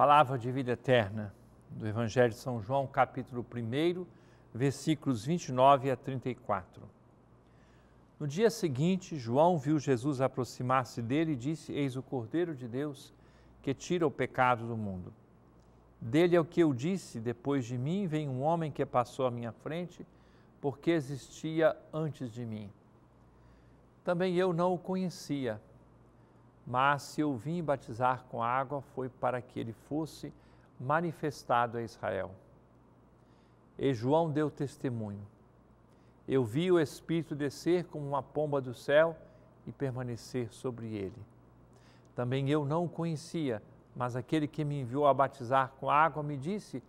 Palavra de vida eterna do Evangelho de São João, capítulo 1, versículos 29 a 34. No dia seguinte, João viu Jesus aproximar-se dele e disse: Eis o Cordeiro de Deus que tira o pecado do mundo. Dele é o que eu disse: Depois de mim vem um homem que passou à minha frente, porque existia antes de mim. Também eu não o conhecia mas se eu vim batizar com água, foi para que ele fosse manifestado a Israel. E João deu testemunho. Eu vi o Espírito descer como uma pomba do céu e permanecer sobre ele. Também eu não o conhecia, mas aquele que me enviou a batizar com água me disse: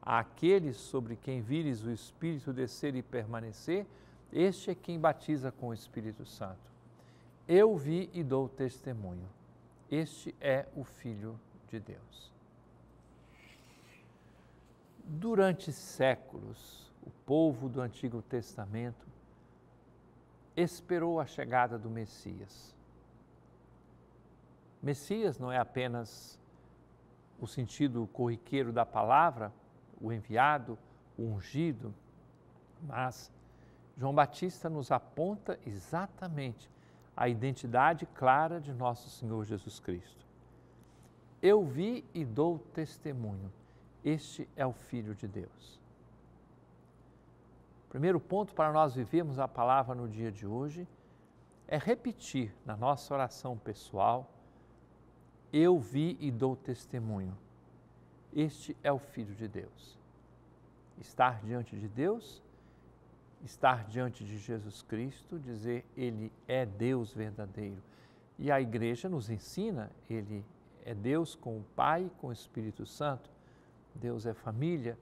Aquele sobre quem vires o Espírito descer e permanecer, este é quem batiza com o Espírito Santo. Eu vi e dou testemunho. Este é o Filho de Deus. Durante séculos, o povo do Antigo Testamento esperou a chegada do Messias. Messias não é apenas o sentido corriqueiro da palavra, o enviado, o ungido, mas João Batista nos aponta exatamente a identidade clara de nosso Senhor Jesus Cristo. Eu vi e dou testemunho. Este é o Filho de Deus. Primeiro ponto para nós vivermos a palavra no dia de hoje é repetir na nossa oração pessoal: Eu vi e dou testemunho. Este é o Filho de Deus. Estar diante de Deus estar diante de Jesus Cristo, dizer Ele é Deus verdadeiro. E a igreja nos ensina, Ele é Deus com o Pai, com o Espírito Santo. Deus é família,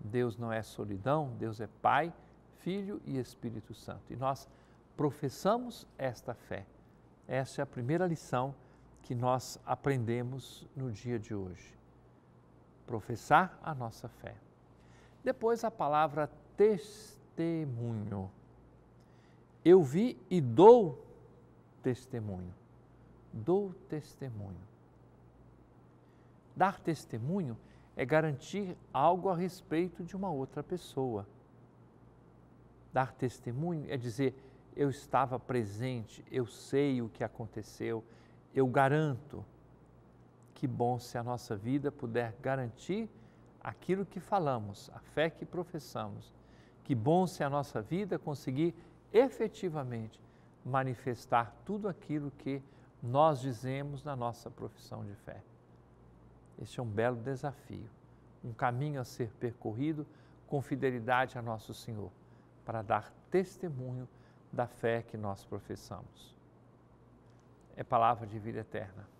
Deus não é solidão, Deus é Pai, Filho e Espírito Santo. E nós professamos esta fé. Essa é a primeira lição que nós aprendemos no dia de hoje. Professar a nossa fé. Depois a palavra testemunha testemunho. Eu vi e dou testemunho. Dou testemunho. Dar testemunho é garantir algo a respeito de uma outra pessoa. Dar testemunho é dizer: eu estava presente, eu sei o que aconteceu, eu garanto. Que bom se a nossa vida puder garantir aquilo que falamos, a fé que professamos, que bom se a nossa vida conseguir efetivamente manifestar tudo aquilo que nós dizemos na nossa profissão de fé. Este é um belo desafio, um caminho a ser percorrido com fidelidade a nosso Senhor, para dar testemunho da fé que nós professamos. É palavra de vida eterna.